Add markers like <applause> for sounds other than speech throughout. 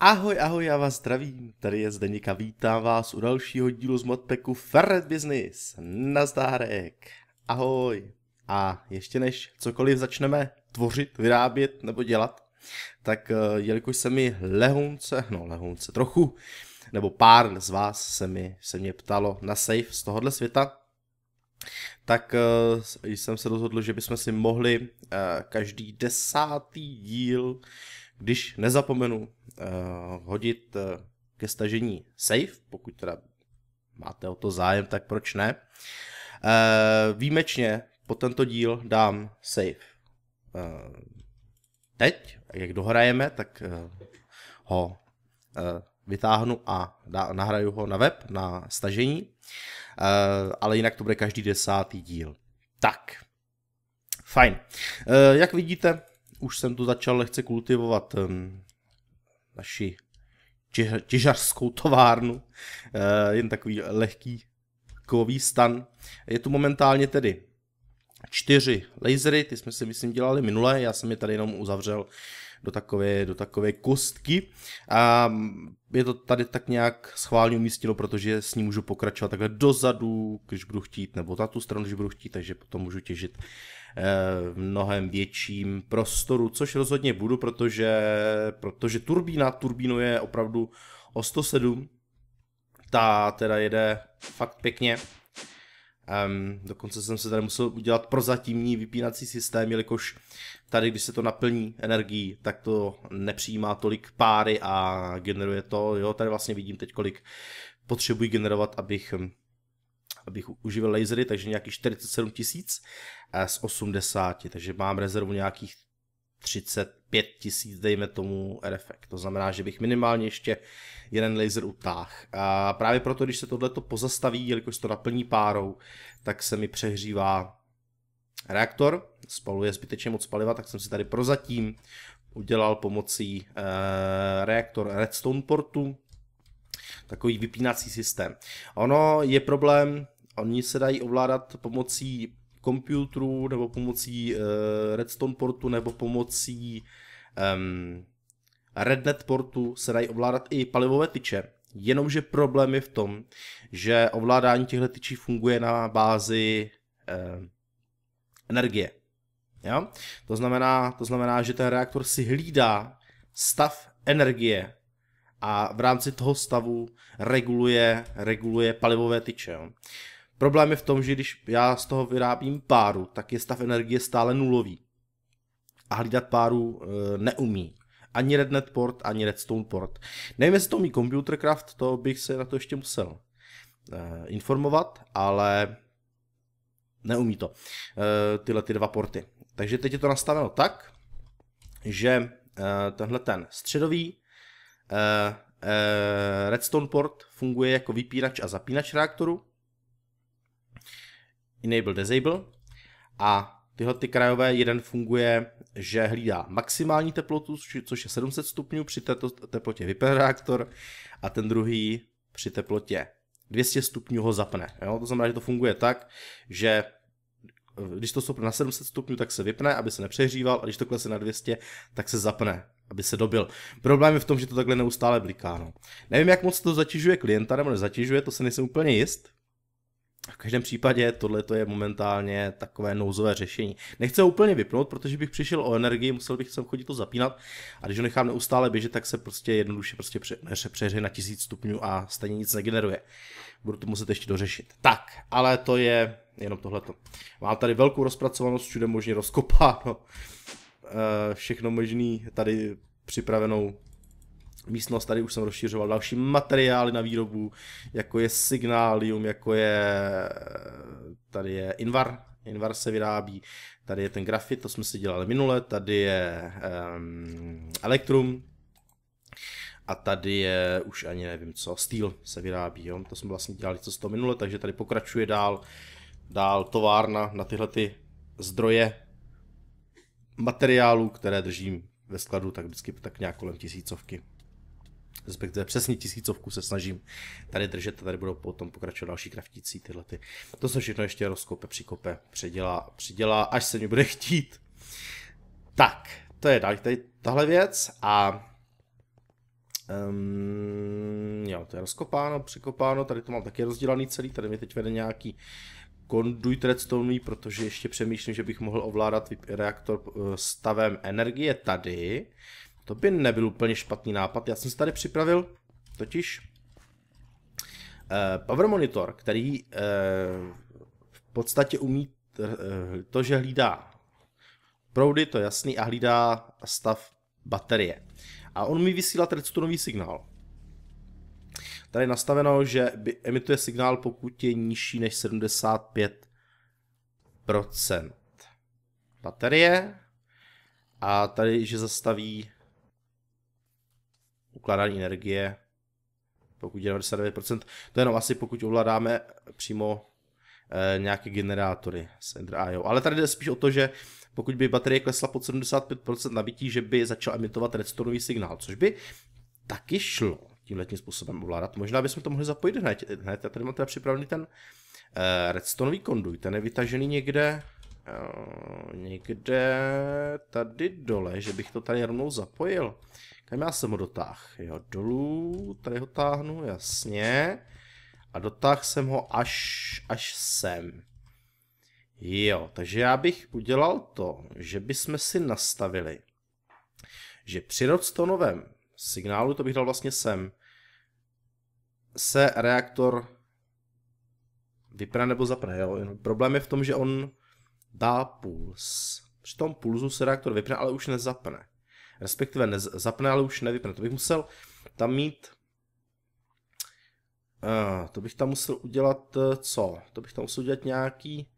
Ahoj, ahoj, já vás zdravím. Tady je Zdeněk a vítám vás u dalšího dílu z modpeku Ferret Business. Nazdárek. Ahoj. A ještě než cokoliv začneme tvořit, vyrábět nebo dělat, tak eh, jelikož se mi lehounce, no lehounce trochu, nebo pár z vás se, mi, se mě ptalo na safe z tohohle světa, tak eh, jsem se rozhodl, že bychom si mohli eh, každý desátý díl když nezapomenu uh, hodit uh, ke stažení save, pokud teda máte o to zájem, tak proč ne. Uh, výjimečně po tento díl dám save. Uh, teď, jak dohrajeme, tak uh, ho uh, vytáhnu a dá, nahraju ho na web, na stažení, uh, ale jinak to bude každý desátý díl. Tak, fajn. Uh, jak vidíte, už jsem tu začal lehce kultivovat um, naši těžařskou továrnu, eh, jen takový lehký kový stan. Je tu momentálně tedy čtyři lasery, ty jsme si myslím dělali minule, já jsem je tady jenom uzavřel do takové, do takové kostky a je to tady tak nějak schválně umístilo, protože s ním můžu pokračovat takhle dozadu, když budu chtít, nebo na tu stranu, když budu chtít, takže potom můžu těžit Eh, v mnohem větším prostoru, což rozhodně budu, protože, protože turbína, turbínu je opravdu o 107, ta teda jede fakt pěkně. Um, dokonce jsem se tady musel udělat prozatímní vypínací systém, jelikož tady, když se to naplní energií, tak to nepřijímá tolik páry a generuje to. Jo, tady vlastně vidím teď, kolik potřebuji generovat, abych abych uživil lasery, takže nějakých 47 tisíc z 80, takže mám rezervu nějakých 35 tisíc, dejme tomu, RFX. To znamená, že bych minimálně ještě jeden laser utáh. A právě proto, když se tohleto pozastaví, jelikož to naplní párou, tak se mi přehřívá reaktor, spaluje zbytečně moc paliva, tak jsem si tady prozatím udělal pomocí e, reaktor redstone portu takový vypínací systém. Ono je problém, Oni se dají ovládat pomocí komputru nebo pomocí uh, redstone portu nebo pomocí um, rednet portu se dají ovládat i palivové tyče. Jenomže problém je v tom, že ovládání těchto tyčí funguje na bázi uh, energie. Jo? To, znamená, to znamená, že ten reaktor si hlídá stav energie a v rámci toho stavu reguluje, reguluje palivové tyče. Jo? Problém je v tom, že když já z toho vyrábím páru, tak je stav energie stále nulový. A hlídat páru e, neumí. Ani Rednet port, ani Redstone port. Nevím, jestli to umí Computercraft, to bych se na to ještě musel e, informovat, ale neumí to. E, tyhle ty dva porty. Takže teď je to nastaveno tak, že e, tenhle ten středový e, e, Redstone port funguje jako vypínač a zapínač reaktoru enable disable a tyhle ty krajové jeden funguje, že hlídá maximální teplotu, což je 700 stupňů, při této teplotě vypne reaktor a ten druhý při teplotě 200 stupňů ho zapne. Jo? To znamená, že to funguje tak, že eh, když to stoupne na 700 stupňů, tak se vypne, aby se nepřehříval, a když to klesne na 200, tak se zapne, aby se dobil. Problém je v tom, že to takhle neustále bliká. No. Nevím, jak moc to zatěžuje klienta, nebo nezatěžuje, to se nejsem úplně jist, v každém případě tohle je momentálně takové nouzové řešení. Nechci ho úplně vypnout, protože bych přišel o energii, musel bych sem chodit to zapínat a když ho nechám neustále běžet, tak se prostě jednoduše prostě přehřeje na 1000 stupňů a stejně nic negeneruje. Budu to muset ještě dořešit. Tak, ale to je jenom tohleto. Mám tady velkou rozpracovanost, všude možně rozkopáno. Eh, všechno možný tady připravenou místnost. Tady už jsem rozšiřoval další materiály na výrobu, jako je signálium, jako je tady je invar, invar se vyrábí, tady je ten grafit, to jsme si dělali minule, tady je um, ehm, elektrum, a tady je už ani nevím co, steel se vyrábí, jo? to jsme vlastně dělali co z toho minule, takže tady pokračuje dál, dál továrna na tyhle ty zdroje materiálů, které držím ve skladu, tak vždycky tak nějak kolem tisícovky respektive přesně tisícovku se snažím tady držet a tady budou potom pokračovat další kraftící tyhle. Ty. To se všechno ještě rozkope, přikope, předělá, předělá až se mi bude chtít. Tak, to je tady, tady tahle věc a Um, jo, to je rozkopáno, přikopáno tady to mám taky rozdělaný celý, tady mi teď vede nějaký konduit redstone, protože ještě přemýšlím, že bych mohl ovládat reaktor eh, stavem energie tady. To by nebyl úplně špatný nápad. Já jsem si tady připravil totiž eh, Power Monitor, který eh, v podstatě umí eh, to, že hlídá proudy, to je jasný, a hlídá stav baterie. A on mi vysílá redstoneový signál. Tady je nastaveno, že emituje signál, pokud je nižší než 75% baterie. A tady, že zastaví ukládání energie, pokud je 99%, to jenom asi pokud ovládáme přímo eh, nějaké generátory s Ender IO. Ale tady jde spíš o to, že pokud by baterie klesla pod 75% nabití, že by začal emitovat redstoneový signál, což by taky šlo tímhle tím způsobem ovládat. Možná bychom to mohli zapojit hned. hned. Já tady mám teda připravený ten eh, redstoneový konduj, ten je vytažený někde eh, někde tady dole, že bych to tady rovnou zapojil. Kam já jsem ho dotáhl? Jo, dolů, tady ho táhnu, jasně. A dotáhl jsem ho až, až sem. Jo, takže já bych udělal to, že bychom si nastavili, že při rodstonovém signálu, to bych dal vlastně sem, se reaktor vypne nebo zapne. Jo? Problém je v tom, že on dá puls. Při tom pulzu se reaktor vypne, ale už nezapne respektive nez, zapne, ale už nevypne. To bych musel tam mít, uh, to bych tam musel udělat uh, co? To bych tam musel udělat nějaký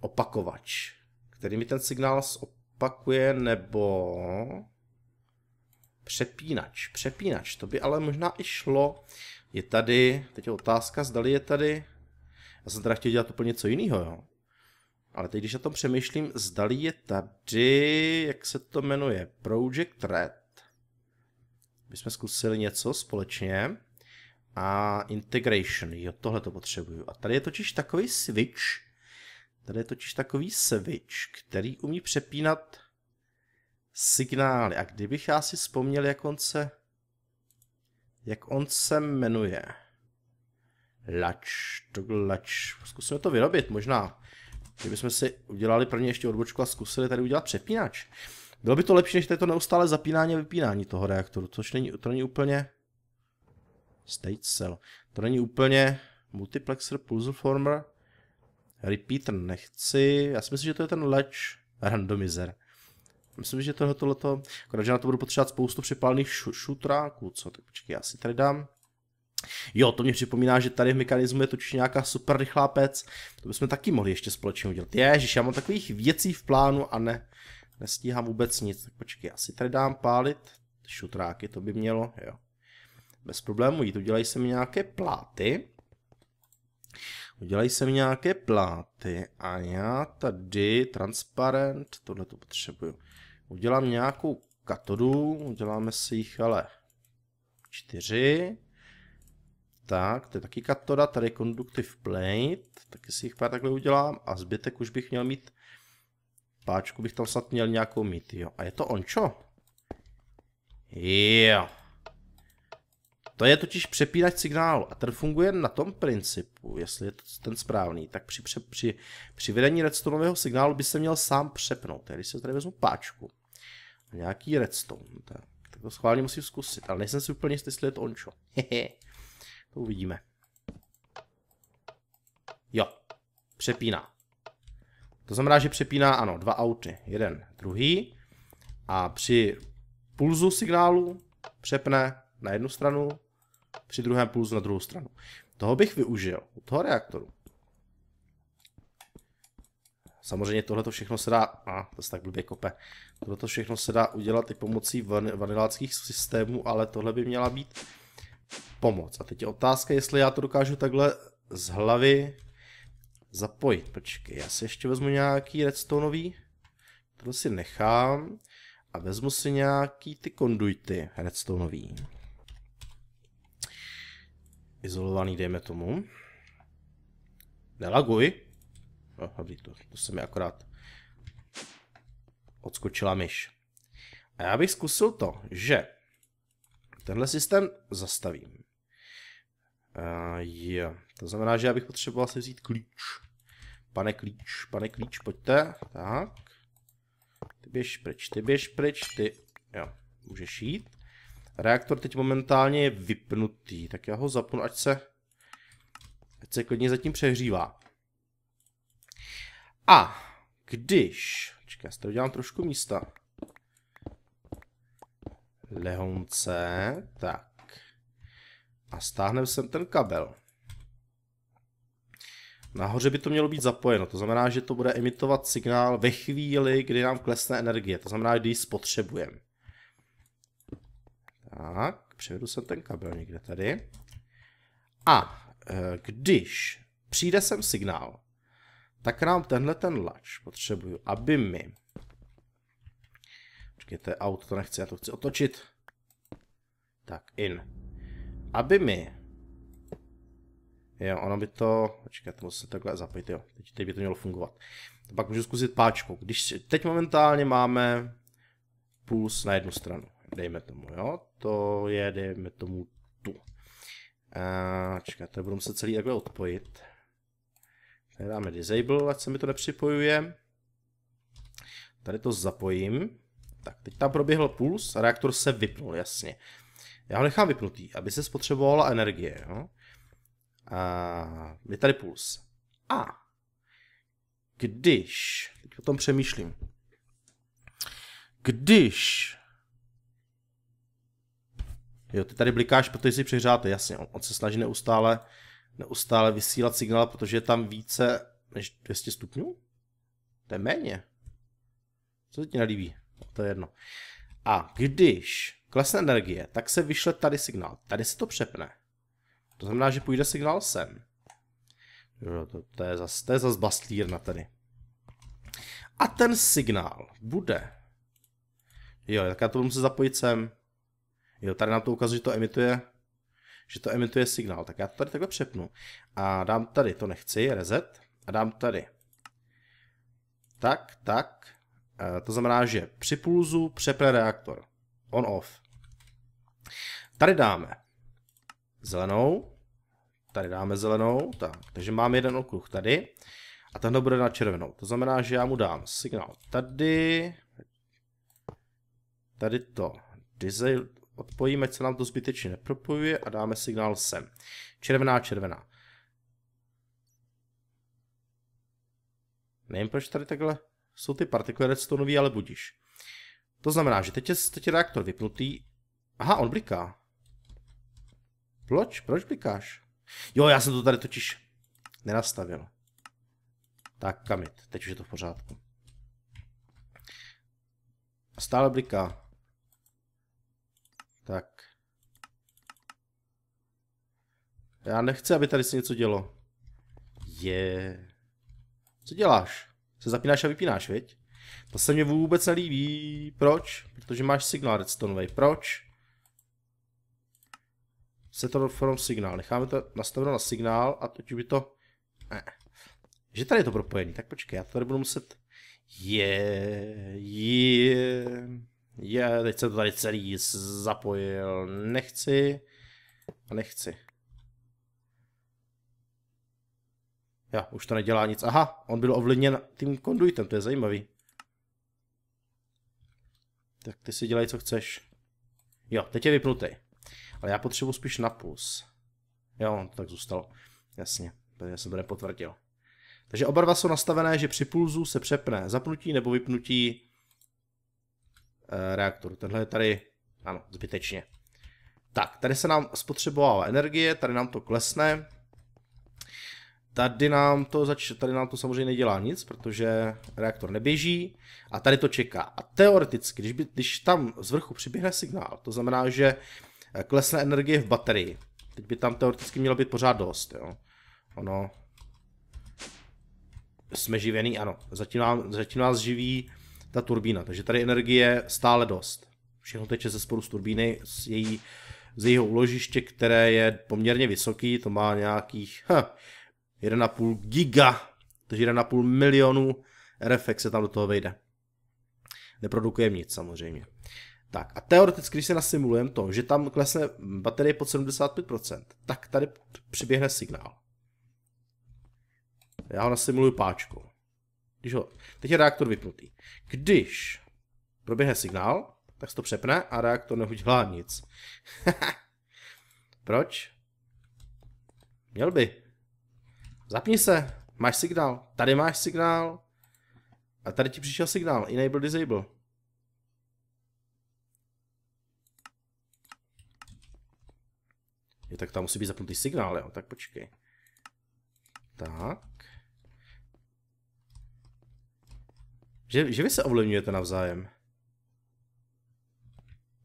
opakovač, který mi ten signál zopakuje, nebo přepínač, přepínač, to by ale možná i šlo. Je tady, teď je otázka, zdali je tady, já jsem teda chtěl dělat úplně něco jiného, jo. Ale teď, když o tom přemýšlím, zdali je tady, jak se to jmenuje, Project Red. My jsme zkusili něco společně. A integration, jo, tohle to potřebuju. A tady je totiž takový switch, tady je totiž takový switch, který umí přepínat signály. A kdybych já si vzpomněl, jak on se, jak on se jmenuje. Lač, to lač, zkusíme to vyrobit možná kdybychom si udělali první ještě odbočku a zkusili tady udělat přepínač. Bylo by to lepší, než tady to neustále zapínání a vypínání toho reaktoru, což není, to není úplně state cell. To není úplně multiplexer, pulse former, repeater nechci. Já si myslím, že to je ten leč randomizer. Myslím, že tohle tohleto, akorát, že na to budu potřebovat spoustu připálných šutráků, co, tak počkej, já si tady dám Jo, to mě připomíná, že tady v mechanismu je totiž nějaká super rychlá pec. To bychom taky mohli ještě společně udělat. že já mám takových věcí v plánu a ne, nestíhám vůbec nic. Tak počkej, asi tady dám pálit šutráky, to by mělo, jo. Bez problémů jít, udělají se mi nějaké pláty. Udělají se mi nějaké pláty a já tady transparent, tohle to potřebuju. Udělám nějakou katodu, uděláme si jich ale čtyři. Tak, to je taky katoda, tady je conductive plate, taky si jich pár takhle udělám a zbytek už bych měl mít, páčku bych tam snad měl nějakou mít, jo. A je to ončo? Jo. To je totiž přepínač signálu a ten funguje na tom principu, jestli je to ten správný, tak při, při, při, při vedení redstoneového signálu by se měl sám přepnout. Tady se tady vezmu páčku a nějaký redstone, tak, tak to schválně musím zkusit, ale nejsem si úplně jistý, jestli je to ončo. Hehe. To uvidíme. Jo, přepíná. To znamená, že přepíná, ano, dva auty, jeden, druhý. A při pulzu signálu přepne na jednu stranu, při druhém pulzu na druhou stranu. Toho bych využil, u toho reaktoru. Samozřejmě tohle to všechno se dá, a to se tak blbě kope, tohle to všechno se dá udělat i pomocí vaniláckých systémů, ale tohle by měla být pomoc. A teď je otázka, jestli já to dokážu takhle z hlavy zapojit. Počkej, já si ještě vezmu nějaký redstoneový. Tohle si nechám. A vezmu si nějaký ty konduity redstoneový. Izolovaný, dejme tomu. Nelaguj. No, dobrý, to, to se mi akorát odskočila myš. A já bych zkusil to, že Tenhle systém zastavím. Uh, yeah. To znamená, že já bych potřeboval si vzít klíč. Pane klíč, pane klíč, pojďte. Tak. Ty běž pryč, ty běž pryč, ty... Jo, můžeš jít. Reaktor teď momentálně je vypnutý, tak já ho zapnu, ať se... Ať se klidně zatím přehřívá. A když... počkej, já si to udělám trošku místa. Lehonce, tak. A stáhneme sem ten kabel. Nahoře by to mělo být zapojeno, to znamená, že to bude emitovat signál ve chvíli, kdy nám klesne energie, to znamená, kdy ji spotřebujeme. Tak, převedu sem ten kabel někde tady. A e, když přijde sem signál, tak nám tenhle ten lač potřebuju, aby mi je auto to nechci, já to chci otočit. Tak, in. Aby mi... Jo, ono by to... Počkat, to musím takhle zapojit, jo. Teď, teď by to mělo fungovat. To pak můžu zkusit páčku. Když teď momentálně máme puls na jednu stranu, dejme tomu, jo. To je, dejme tomu, tu. A, to budu muset celý takhle odpojit. Tady dáme disable, ať se mi to nepřipojuje. Tady to zapojím. Tak, teď tam proběhl puls, reaktor se vypnul, jasně. Já ho nechám vypnutý, aby se spotřebovala energie. Jo? A je tady puls. A když, teď o tom přemýšlím, když Jo, ty tady blikáš, protože si přehřáte, jasně, on, on se snaží neustále, neustále vysílat signál, protože je tam více než 200 stupňů? To je méně. Co se ti nelíbí? to je jedno. A když klesne energie, tak se vyšle tady signál. Tady se to přepne. To znamená, že půjde signál sem. Jo, to, to je zase to je zas bastlírna tady. A ten signál bude. Jo, tak já to budu zapojit sem. Jo, tady nám to ukazuje, že to emituje že to emituje signál. Tak já to tady takhle přepnu a dám tady, to nechci, reset, a dám tady. Tak, tak, Eh, to znamená, že při pulzu přepne reaktor. On-off. Tady dáme zelenou, tady dáme zelenou, tak, takže mám jeden okruh tady a tenhle bude na červenou. To znamená, že já mu dám signál tady, tady to Disable odpojíme, ať se nám to zbytečně nepropojuje a dáme signál sem. Červená, červená. Nevím, proč tady takhle jsou ty partikule redstoneové, ale budíš. To znamená, že teď je, teď je reaktor vypnutý. Aha, on bliká. Proč? Proč blikáš? Jo, já jsem to tady totiž nenastavil. Tak, kamit. Teď už je to v pořádku. Stále bliká. Tak. Já nechci, aby tady se něco dělo. Je. Yeah. Co děláš? se zapínáš a vypínáš, viď? To se mě vůbec nelíbí. Proč? Protože máš signál redstoneový. Proč? Se to from signál. Necháme to nastaveno na signál a teď by to... Ne. Eh. Že tady je to propojení. Tak počkej, já to tady budu muset... Je, je, je, teď se to tady celý zapojil. Nechci a nechci. Já, už to nedělá nic. Aha, on byl ovlivněn tím konduitem, to je zajímavý. Tak ty si dělej, co chceš. Jo, teď je vypnutý. Ale já potřebuji spíš na puls. Jo, on no, to tak zůstalo. Jasně, já jsem to nepotvrdil. Takže oba dva jsou nastavené, že při pulzu se přepne zapnutí nebo vypnutí e, reaktoru. Tenhle je tady, ano, zbytečně. Tak, tady se nám spotřebovala energie, tady nám to klesne. Tady nám, to zač- tady nám to samozřejmě nedělá nic, protože reaktor neběží a tady to čeká. A teoreticky, když, by, když tam z vrchu přiběhne signál, to znamená, že eh, klesne energie v baterii, teď by tam teoreticky mělo být pořád dost, jo. Ono, jsme živený, ano, zatím, nám, zatím nás živí ta turbína, takže tady energie stále dost. Všechno teče ze spodu z turbíny, z, její, z jejího uložiště, které je poměrně vysoký, to má nějakých, huh, 1,5 giga, takže 1,5 milionu RFX se tam do toho vejde. Neprodukuje nic samozřejmě. Tak a teoreticky, když se nasimulujeme to, že tam klesne baterie pod 75%, tak tady přiběhne signál. Já ho nasimuluju páčkou. Když ho, teď je reaktor vypnutý. Když proběhne signál, tak se to přepne a reaktor neudělá nic. <laughs> Proč? Měl by zapni se, máš signál, tady máš signál a tady ti přišel signál, enable, disable. Je, tak tam musí být zapnutý signál, jo, tak počkej. Tak. Že, že vy se ovlivňujete navzájem.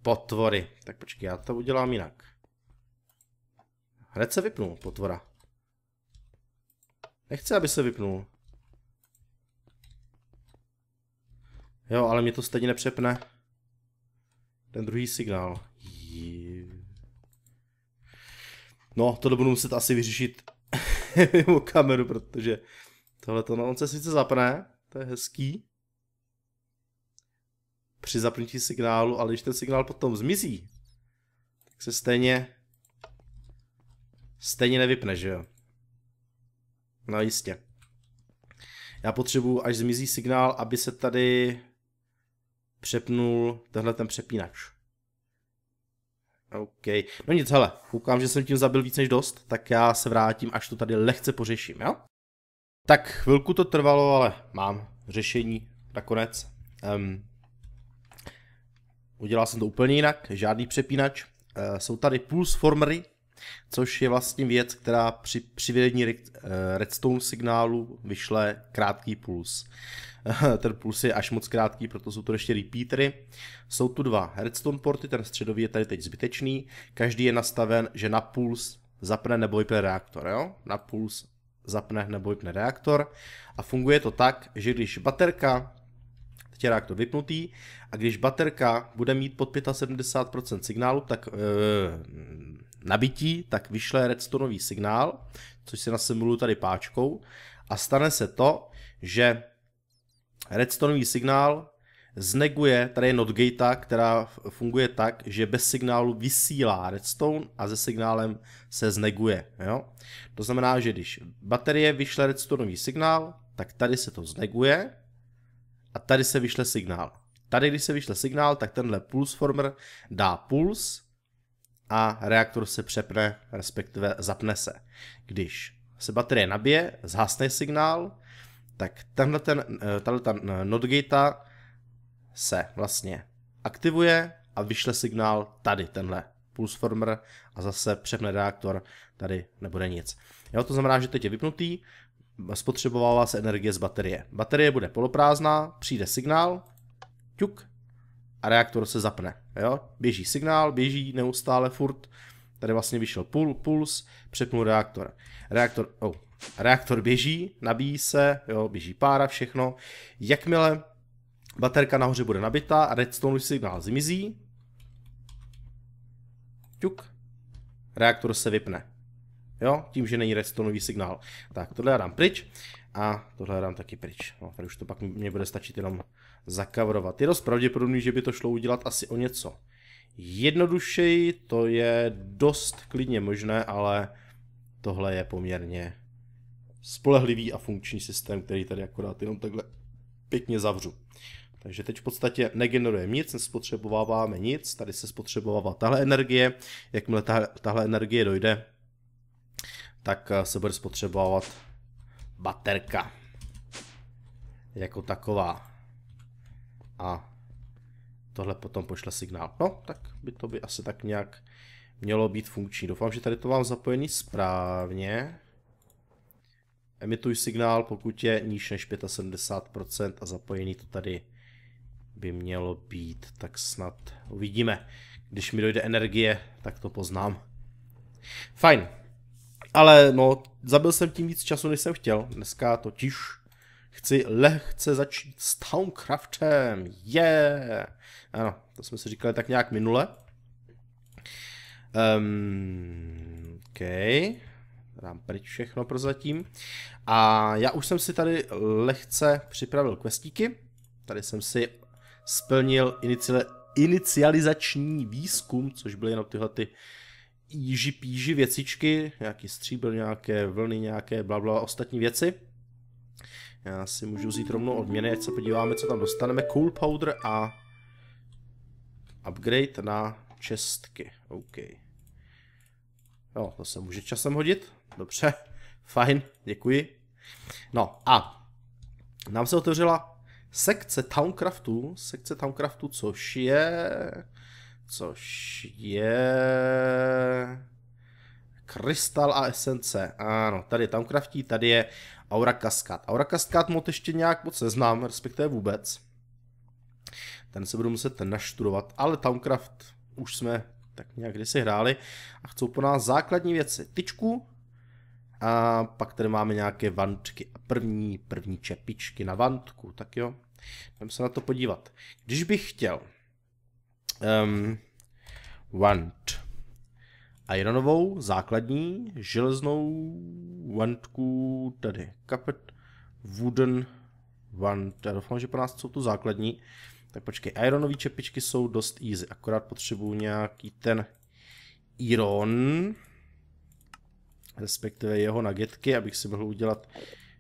Potvory. Tak počkej, já to udělám jinak. Hned se vypnul potvora. Nechci, aby se vypnul. Jo, ale mě to stejně nepřepne. Ten druhý signál. No, to budu muset asi vyřešit <laughs> mimo kameru, protože tohle to, no on se sice zapne, to je hezký. Při zapnutí signálu, ale když ten signál potom zmizí, tak se stejně, stejně nevypne, že jo. No jistě. Já potřebuju, až zmizí signál, aby se tady přepnul tenhle ten přepínač. OK. No nic, hele, koukám, že jsem tím zabil víc než dost, tak já se vrátím, až to tady lehce pořeším, jo? Tak chvilku to trvalo, ale mám řešení nakonec. Um, udělal jsem to úplně jinak, žádný přepínač. Uh, jsou tady pulse formery, což je vlastně věc, která při přivedení eh, redstone signálu vyšle krátký puls. <laughs> Ten puls je až moc krátký, proto jsou to ještě repeatery. Jsou tu dva redstone porty, ten středový je tady teď zbytečný. Každý je nastaven, že na puls zapne nebo vypne reaktor. Jo? Na puls zapne nebo vypne reaktor. A funguje to tak, že když baterka teď je reaktor vypnutý a když baterka bude mít pod 75% signálu, tak Ee, eh, nabití, tak vyšle redstoneový signál, což si nasimuluju tady páčkou, a stane se to, že redstoneový signál zneguje, tady je notgate, která funguje tak, že bez signálu vysílá redstone a se signálem se zneguje. Jo? To znamená, že když baterie vyšle redstoneový signál, tak tady se to zneguje a tady se vyšle signál. Tady, když se vyšle signál, tak tenhle pulseformer dá puls a reaktor se přepne, respektive zapne se. Když se baterie nabije, zhasne signál, tak tenhle ten, eh, tahle ta eh, nodgate se vlastně aktivuje a vyšle signál tady, tenhle pulseformer a zase přepne reaktor, tady nebude nic. Jo, to znamená, že teď je vypnutý, spotřebovává se energie z baterie. Baterie bude poloprázdná, přijde signál, ťuk, a reaktor se zapne. Jo? Běží signál, běží neustále furt. Tady vlastně vyšel pul, puls, přepnul reaktor. Reaktor, oh, reaktor běží, nabíjí se, jo, běží pára, všechno. Jakmile baterka nahoře bude nabitá a redstone signál zmizí, ťuk, reaktor se vypne. Jo, tím, že není redstoneový signál. Tak, tohle já dám pryč a tohle já dám taky pryč. No, tady už to pak mě bude stačit jenom zakavrovat. Je dost pravděpodobný, že by to šlo udělat asi o něco jednodušeji, to je dost klidně možné, ale tohle je poměrně spolehlivý a funkční systém, který tady akorát jenom takhle pěkně zavřu. Takže teď v podstatě negenerujeme nic, nespotřebováváme nic, tady se spotřebovává tahle energie, jakmile tahle, tahle energie dojde, tak eh, se bude spotřebovávat baterka jako taková a tohle potom pošle signál. No, tak by to by asi tak nějak mělo být funkční. Doufám, že tady to mám zapojený správně. Emituj signál, pokud je níž než 75% a zapojený to tady by mělo být. Tak snad uvidíme. Když mi dojde energie, tak to poznám. Fajn. Ale no, zabil jsem tím víc času, než jsem chtěl. Dneska totiž Chci lehce začít s Towncraftem. Yeah! Ano, to jsme si říkali tak nějak minule. Um, OK. Dám pryč všechno zatím. A já už jsem si tady lehce připravil questíky. Tady jsem si splnil inici- inicializační výzkum, což byly jenom tyhle ty jíži píži věcičky, nějaký stříbr, nějaké vlny, nějaké blabla, ostatní věci. Já si můžu vzít rovnou odměny, ať se podíváme, co tam dostaneme. Cool powder a upgrade na čestky. OK. Jo, no, to se může časem hodit. Dobře, <laughs> fajn, děkuji. No a nám se otevřela sekce Towncraftu, sekce Towncraftu, což je... Což je... Krystal a esence. Ano, tady je Towncraftí, tady je Aura Cascad. Aura Cascad mod ještě nějak moc neznám, respektive vůbec. Ten se budu muset naštudovat, ale Towncraft už jsme tak nějak kdysi hráli a chcou po nás základní věci. Tyčku a pak tady máme nějaké vantky a první, první čepičky na vantku, tak jo. Jdeme se na to podívat. Když bych chtěl um, ehm, want novou základní, železnou vantku tady kapet, wooden vant, Já doufám, že pro nás jsou tu základní. Tak počkej, ironové čepičky jsou dost easy, akorát potřebuju nějaký ten iron, respektive jeho nagetky, abych si mohl udělat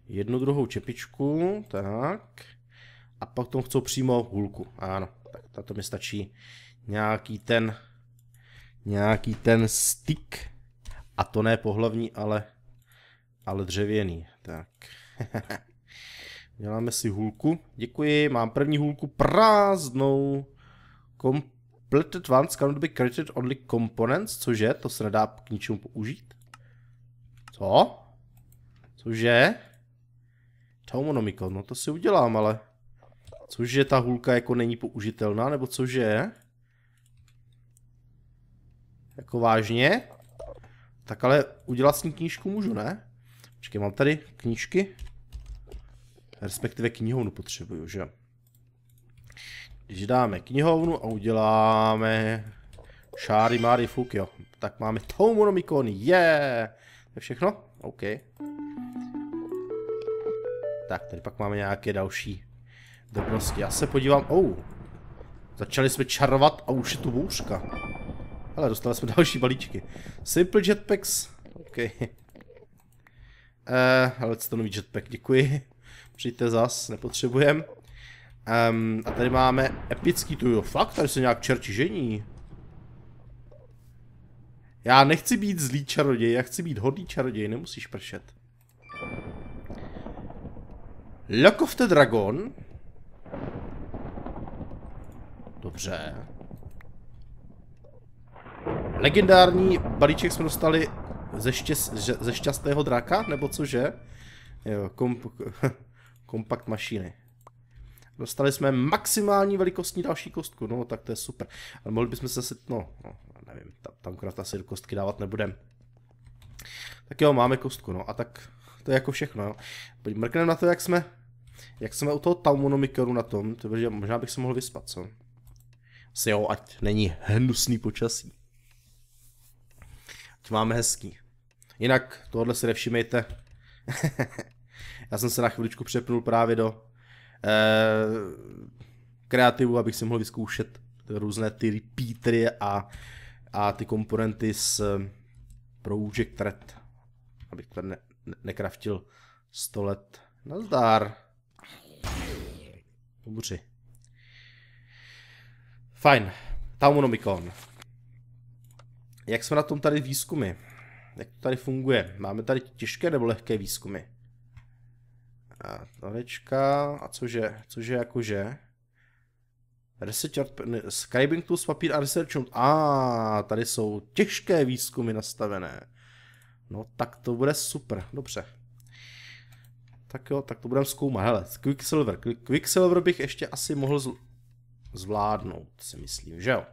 jednu druhou čepičku, tak. A pak tomu chcou přímo hůlku, ano, tak tato mi stačí nějaký ten, nějaký ten stick, a to ne pohlavní, ale ale dřevěný. Tak. <laughs> Děláme si hůlku. Děkuji, mám první hůlku prázdnou. Completed ones cannot be created only components. Cože? To se nedá k ničemu použít. Co? Cože? Taumonomikon, no to si udělám, ale... Cože ta hůlka jako není použitelná, nebo cože? Jako vážně? Tak ale udělat s ní knížku můžu, ne? Počkej, mám tady knížky? Respektive knihovnu potřebuju, že? Když dáme knihovnu a uděláme šáry, máry, fuk, jo. Tak máme Toumonomikon, je! Yeah! To je všechno? OK. Tak, tady pak máme nějaké další drobnosti. Já se podívám, oh. Začali jsme čarovat a už je tu bouřka. Ale dostali jsme další balíčky. Simple jetpacks. OK ale eh, to nový jetpack, děkuji. <laughs> Přijďte zas, nepotřebujem. Um, a tady máme epický tu, jo, fakt, tady se nějak čerči žení. Já nechci být zlý čaroděj, já chci být hodný čaroděj, nemusíš pršet. Lock of the Dragon. Dobře. Legendární balíček jsme dostali ze, štěs, ze šťastného draka, nebo cože? Jo, komp, <laughs> kompakt mašiny. Dostali jsme maximální velikostní další kostku, no tak to je super. Ale mohli bychom se zase, no, no nevím, tam, tam krát asi do kostky dávat nebudem. Tak jo, máme kostku, no a tak to je jako všechno, jo. Pojď mrkneme na to, jak jsme, jak jsme u toho Taumonomikeru na tom, to protože možná bych se mohl vyspat, co? Asi jo, ať není hnusný počasí. Ať máme hezký. Jinak tohle si nevšimejte. <laughs> Já jsem se na chviličku přepnul právě do eh, kreativu, abych si mohl vyzkoušet různé ty repeatry a, a ty komponenty z eh, Project Red. Abych tady ne, ne, nekraftil 100 let. Nazdar. Dobře. Fajn. Taumonomikon. Jak jsme na tom tady výzkumy? jak to tady funguje? Máme tady těžké nebo lehké výzkumy? A tadečka, a cože, cože jakože? Research, scribing tools, papír a research. A ah, tady jsou těžké výzkumy nastavené. No tak to bude super, dobře. Tak jo, tak to budeme zkoumat. Hele, Quicksilver. Quicksilver bych ještě asi mohl zvládnout, si myslím, že jo.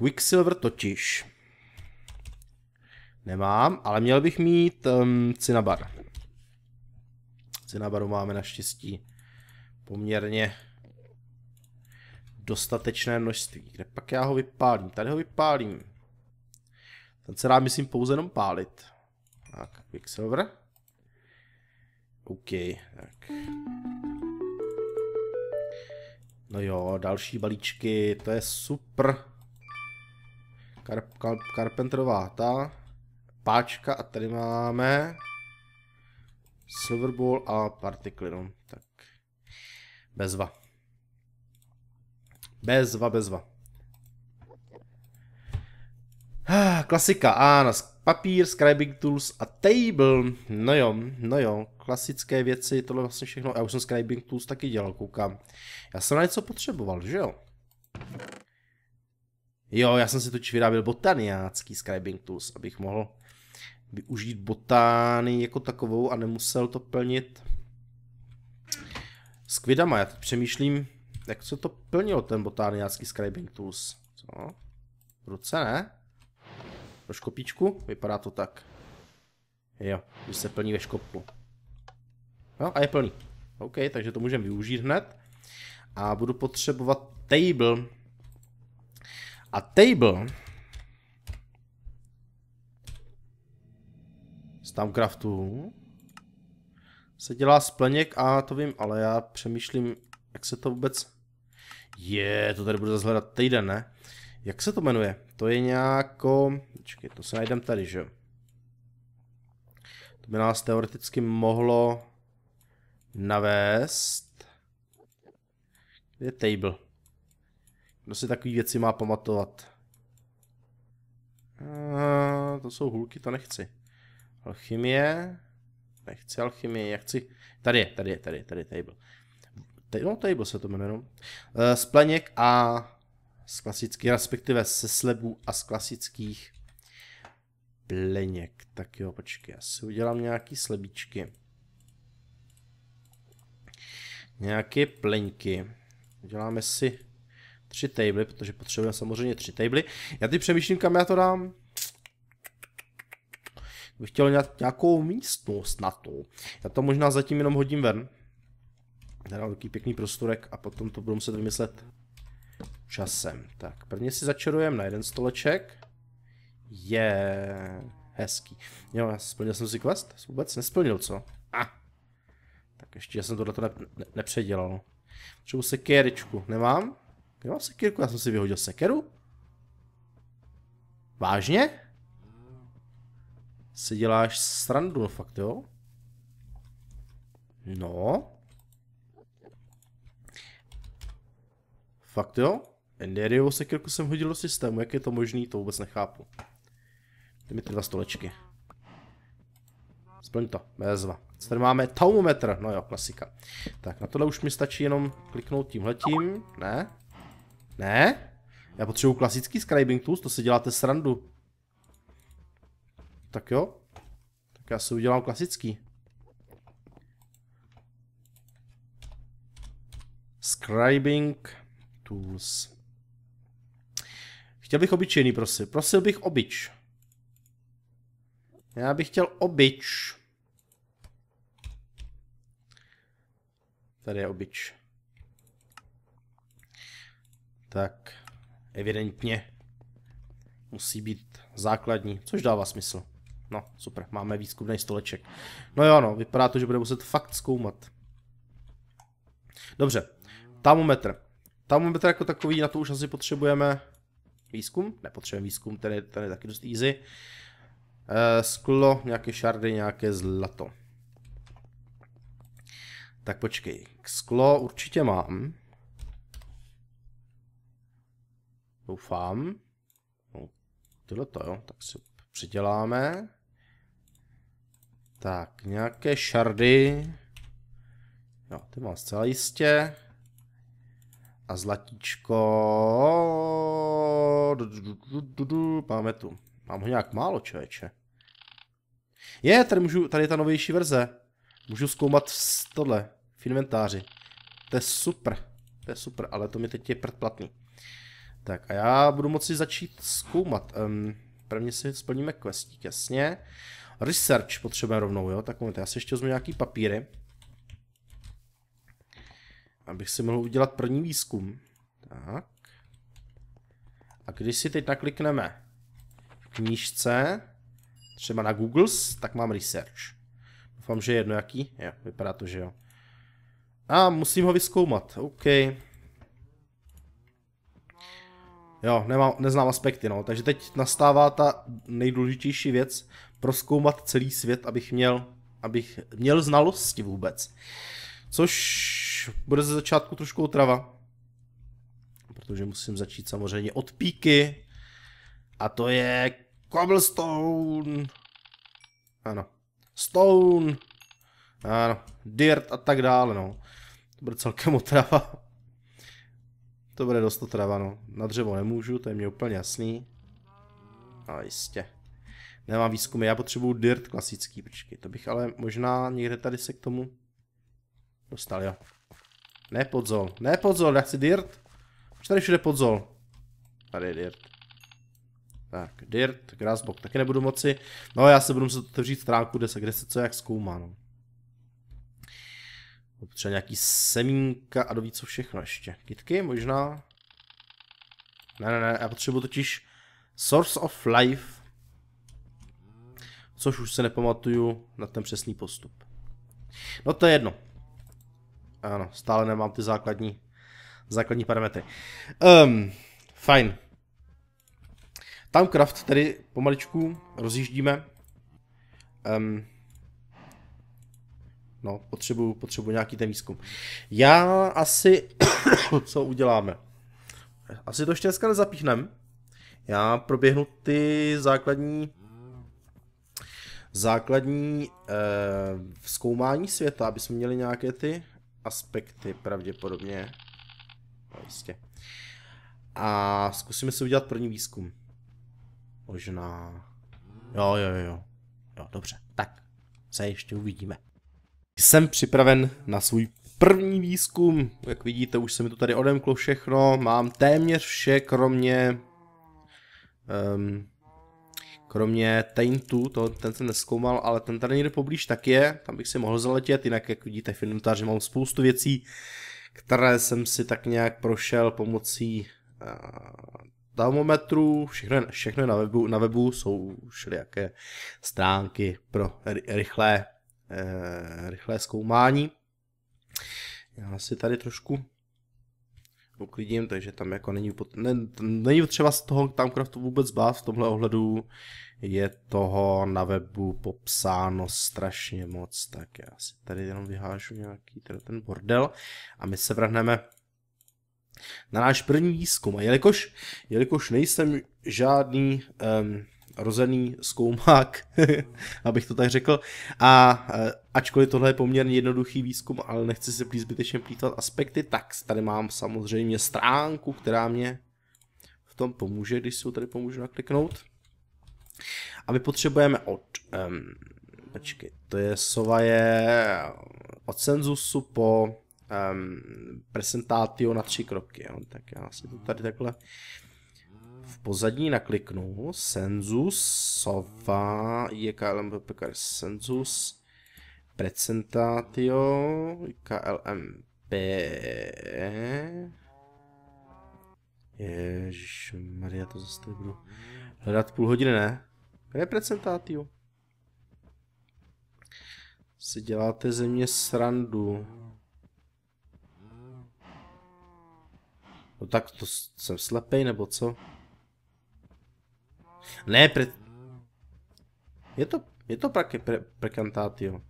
Quicksilver totiž Nemám, ale měl bych mít um, Cinnabar. Cinnabaru máme naštěstí poměrně dostatečné množství. Kde pak já ho vypálím? Tady ho vypálím. Ten se dá, myslím, pouze jenom pálit. Tak, Quicksilver. OK, tak. No jo, další balíčky, to je super. Karp, karp, Carpenterová ta páčka a tady máme Silverball a Particle, no. Tak bezva. Bezva, bezva. Klasika, a na papír, scribing tools a table. No jo, no jo, klasické věci, tohle vlastně všechno. Já už jsem scribing tools taky dělal, koukám. Já jsem na něco potřeboval, že jo? Jo, já jsem si totiž vyráběl botaniácký scribing tools, abych mohl využít botány jako takovou a nemusel to plnit s kvidama. Já teď přemýšlím, jak se to plnilo ten botániácký scribing tools. Co? V ruce, ne? Do škopíčku? Vypadá to tak. Jo, když se plní ve škopu. No a je plný. OK, takže to můžeme využít hned. A budu potřebovat table. A table tam Se dělá spleněk a to vím, ale já přemýšlím, jak se to vůbec... Je, to tady budu zase hledat týden, ne? Jak se to jmenuje? To je nějako... Počkej, to se najdem tady, že? To by nás teoreticky mohlo navést. Kde je table? Kdo si takové věci má pamatovat? A, eh, to jsou hulky, to nechci. Alchymie. Nechci alchymie, já chci... Tady je, tady je, tady je, tady je table. No, table se to jmenuje, no. Eh, a z klasických, respektive se slebů a z klasických pleněk. Tak jo, počkej, já si udělám nějaký slebíčky. Nějaké pleňky. Uděláme si tři tably, protože potřebujeme samozřejmě tři tably. Já ty přemýšlím, kam já to dám bych chtěl nějakou místnost na to. Já to možná zatím jenom hodím ven. Dám takový pěkný prostorek a potom to budu muset vymyslet časem. Tak, prvně si začarujeme na jeden stoleček. Je yeah. hezký. Jo, já splnil jsem si quest? Vůbec nesplnil, co? Ah. Tak ještě, já jsem tohle ne, ne, nepředělal. Potřebuji sekéričku. Nemám? Nemám mám sekírku? Já jsem si vyhodil sekeru? Vážně? si děláš srandu, no fakt jo? No. Fakt jo? Enderiovou sekirku jsem hodil do systému, jak je to možný, to vůbec nechápu. Dej mi ty dva stolečky. Splň to, bezva. Co tady máme? Taumometr, no jo, klasika. Tak, na tohle už mi stačí jenom kliknout tímhletím, ne? Ne? Já potřebuji klasický scribing tools, to si děláte srandu. Tak jo. Tak já si udělám klasický. Scribing tools. Chtěl bych obyčejný, prosím. Prosil bych obyč. Já bych chtěl obyč. Tady je obyč. Tak, evidentně musí být základní, což dává smysl. No, super, máme výzkumný stoleček. No jo, no, vypadá to, že bude muset fakt zkoumat. Dobře, tamometr. Tamometr jako takový, na to už asi potřebujeme výzkum. Nepotřebujeme výzkum, ten je, ten je taky dost easy. E, sklo, nějaké šardy, nějaké zlato. Tak počkej, sklo určitě mám. Doufám. No, tohle to jo, tak si předěláme. Tak, nějaké šardy. Jo, ty mám zcela jistě. A zlatíčko... Máme tu. Mám ho nějak málo, člověče. Je, tady, můžu, tady je ta novější verze. Můžu zkoumat tohle, v inventáři. To je super. To je super, ale to mi teď je předplatný. Tak a já budu moci začít zkoumat. Um, prvně si splníme questík, jasně research potřebujeme rovnou, jo? Tak moment, já si ještě vezmu nějaký papíry. Abych si mohl udělat první výzkum. Tak. A když si teď naklikneme v knížce, třeba na Googles, tak mám research. Doufám, že je jedno jaký. Jo, vypadá to, že jo. A musím ho vyzkoumat. OK. Jo, nemám, neznám aspekty, no. Takže teď nastává ta nejdůležitější věc, proskoumat celý svět, abych měl, abych měl znalosti vůbec. Což bude ze začátku trošku otrava, protože musím začít samozřejmě od píky a to je cobblestone. Ano. Stone. Ano. Dirt a tak dále, no. To bude celkem otrava. To bude dost trava, no. Na dřevo nemůžu, to je mě úplně jasný. A jistě. Nemám výzkumy, já potřebuju dirt klasický, počkej, to bych ale možná někde tady se k tomu dostal, jo. Ne podzol, ne podzol, já chci dirt. Už tady všude podzol. Tady je dirt. Tak, dirt, grassbok, taky nebudu moci. No já se budu muset otevřít stránku, kde se, kde se co jak zkoumá, no. Potřeba nějaký semínka a doví co všechno ještě. Kytky možná? Ne, ne, ne, já potřebuji totiž Source of Life. Což už se nepamatuju na ten přesný postup. No to je jedno. Ano, stále nemám ty základní, základní parametry. Um, fajn. Tam craft tedy pomaličku rozjíždíme. Um, No, potřebuju, potřebuju nějaký ten výzkum. Já asi, <coughs> co uděláme? Asi to ještě dneska nezapíchnem. Já proběhnu ty základní základní eh, zkoumání světa, aby jsme měli nějaké ty aspekty pravděpodobně. No, jistě. A zkusíme si udělat první výzkum. Možná... Jo, jo, jo. Jo, dobře. Tak, se ještě uvidíme. Jsem připraven na svůj první výzkum. Jak vidíte, už se mi to tady odemklo všechno. Mám téměř vše, kromě... Um, kromě Taintu, to, ten jsem neskoumal, ale ten tady někde poblíž tak je, tam bych si mohl zaletět, jinak jak vidíte v inventáři mám spoustu věcí, které jsem si tak nějak prošel pomocí uh, eh, termometrů, všechno, všechno je na webu, na webu jsou všelijaké stránky pro rychlé Eh, rychlé zkoumání. Já si tady trošku uklidím, takže tam jako není, pot, ne, není potřeba z toho Tamcraftu vůbec bát v tomhle ohledu. Je toho na webu popsáno strašně moc, tak já si tady jenom vyhážu nějaký teda ten bordel a my se vrhneme na náš první výzkum. A jelikož, jelikož nejsem žádný um, rozený zkoumák, <laughs> abych to tak řekl. A e, ačkoliv tohle je poměrně jednoduchý výzkum, ale nechci se plít zbytečně plítat aspekty, tak tady mám samozřejmě stránku, která mě v tom pomůže, když si ho tady pomůžu nakliknout. A my potřebujeme od... Um, počkej, to je sova je od senzusu po um, presentatio na tři kroky. Jo. Tak já si to tady takhle v pozadí nakliknu sova, IKLM PPKR sensus presentatio IKLMP Ježíš, Maria, to zase tady budu hledat půl hodiny, ne? Reprezentátiu. Si děláte ze mě srandu. No tak to jsem slepej, nebo co? Ne, pre... Je to, je to prake, pre, prekantátil.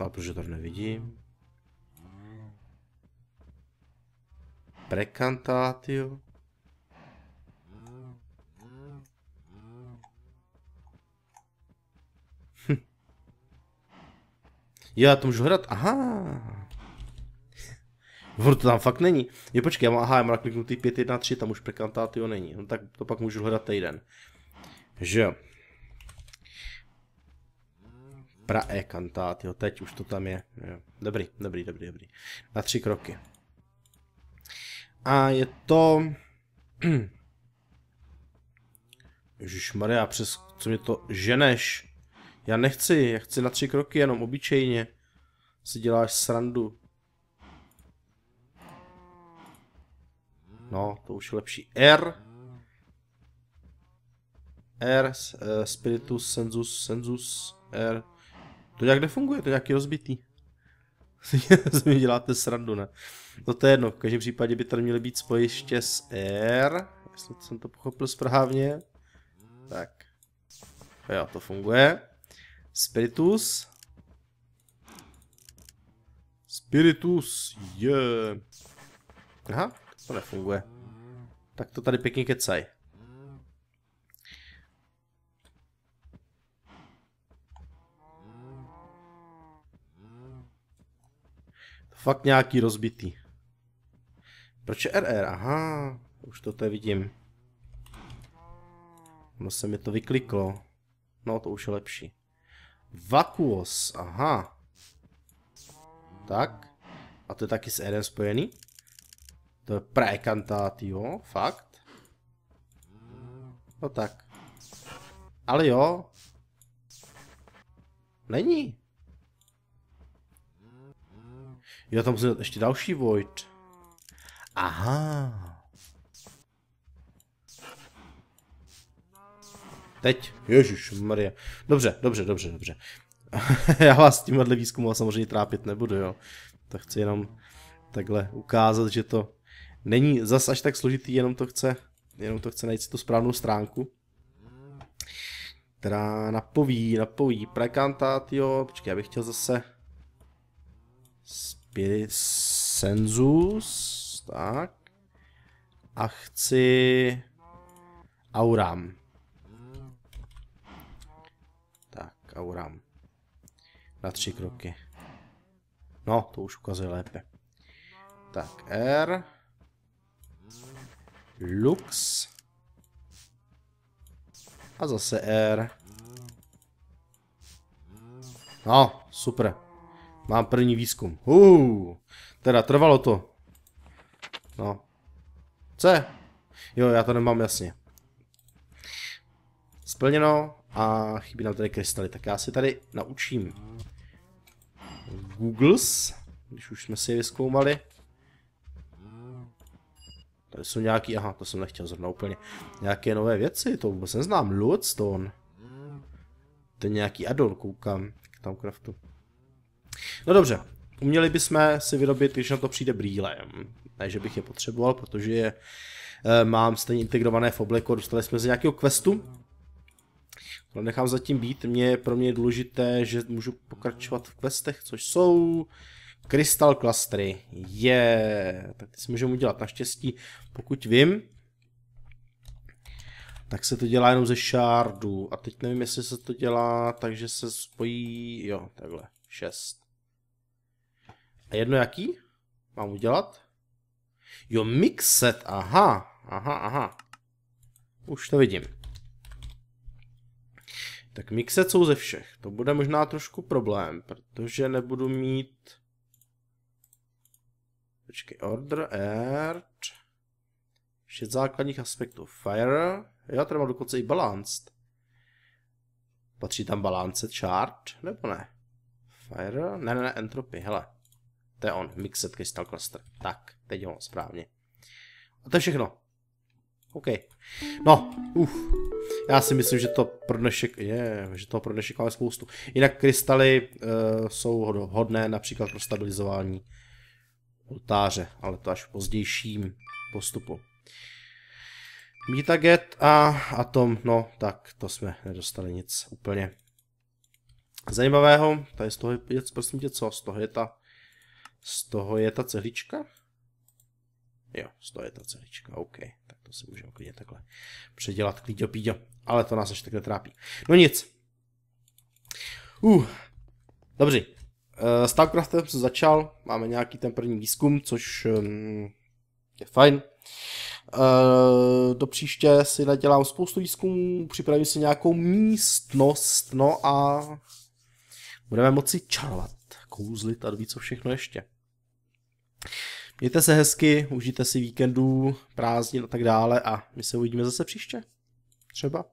A protože to nevidím. Prekantátil. Hm. Já to můžu hrát, aha. Ono to tam fakt není. Je počkej, já mám, aha, já mám nakliknutý 5.1.3, tam už jo není. No tak to pak můžu hledat týden. Že jo. Prae kantát, jo, teď už to tam je. Jo. Dobrý, dobrý, dobrý, dobrý. Na tři kroky. A je to... <clears throat> Maria, přes co mě to ženeš? Já nechci, já chci na tři kroky jenom obyčejně. Si děláš srandu. No, to už je lepší. R. R, uh, Spiritus, Sensus, Sensus, R. To nějak nefunguje, to nějaký rozbitý. Z <laughs> mě děláte srandu, ne? No to je jedno, v každém případě by tady měly být spojiště s R, jestli jsem to pochopil správně. Tak. A jo, to funguje. Spiritus. Spiritus, je. Yeah. Aha, to nefunguje. Tak to tady pěkně kecaj. To fakt nějaký rozbitý. Proč je RR? Aha, už to tady vidím. No se mi to vykliklo. No, to už je lepší. Vakuos, aha. Tak. A to je taky s RM spojený? To je praekantát, jo? Fakt? No tak. Ale jo. Není. Jo, tam musím ještě další Void. Aha. Teď. Ježíš, Maria. Dobře, dobře, dobře, dobře. <laughs> Já vás s tímhle výzkumem samozřejmě trápit nebudu, jo. Tak chci jenom takhle ukázat, že to není zas až tak složitý, jenom to chce, jenom to chce najít si tu správnou stránku. Která napoví, napoví prekantatio, počkej, já bych chtěl zase Spirit Sensus, tak. A chci Auram. Tak, Auram. Na tři kroky. No, to už ukazuje lépe. Tak, R. Lux. A zase R. No, super. Mám první výzkum. Uh, teda trvalo to. No. C. Jo, já to nemám jasně. Splněno a chybí nám tady krystaly. Tak já si tady naučím Googles, když už jsme si je vyzkoumali. Tady jsou nějaký, aha, to jsem nechtěl zrovna úplně. Nějaké nové věci, to vůbec neznám. Lodestone. To je nějaký ador, koukám k tam No dobře, uměli bychom si vyrobit, když na to přijde brýle. Ne, že bych je potřeboval, protože je eh, e, mám stejně integrované v obleku, jako dostali jsme z nějakého questu. To nechám zatím být, mě, pro mě je důležité, že můžu pokračovat v questech, což jsou Crystal Clustery. Je, yeah. tak si můžeme udělat naštěstí, pokud vím. Tak se to dělá jenom ze shardů. A teď nevím, jestli se to dělá, takže se spojí, jo, takhle, 6. A jedno jaký? Mám udělat? Jo, mixet, aha, aha, aha. Už to vidím. Tak mixet jsou ze všech. To bude možná trošku problém, protože nebudu mít Počkej, order, air, šest základních aspektů, fire, já tady mám dokonce i balanced. Patří tam balance chart, nebo ne? Fire, ne, ne, ne, entropy, hele. To je on, Mixed Crystal Cluster. Tak, teď ho správně. A to je všechno. OK. No, uf. Já si myslím, že to pro dnešek, je, že to pro dnešek máme spoustu. Jinak krystaly uh, jsou hodné například pro stabilizování oltáře, ale to až v pozdějším postupu. Metaget a Atom, no tak to jsme nedostali nic úplně zajímavého. Tady z toho je, prosím tě, co? Z toho je ta, z toho je ta cehlička? Jo, z toho je ta celička, OK. Tak to si můžeme klidně takhle předělat, klidně píďo. Ale to nás až takhle trápí. No nic. Uh, dobře, Uh, eh, StarCraftem jsem začal, máme nějaký ten první výzkum, což ehm, je fajn. Eh, do příště si nadělám spoustu výzkumů, připravím si nějakou místnost, no a budeme moci čarovat, kouzlit a víc co všechno ještě. Mějte se hezky, užijte si víkendů, prázdnin a tak dále a my se uvidíme zase příště. Třeba.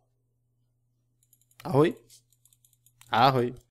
Ahoj. Ahoj.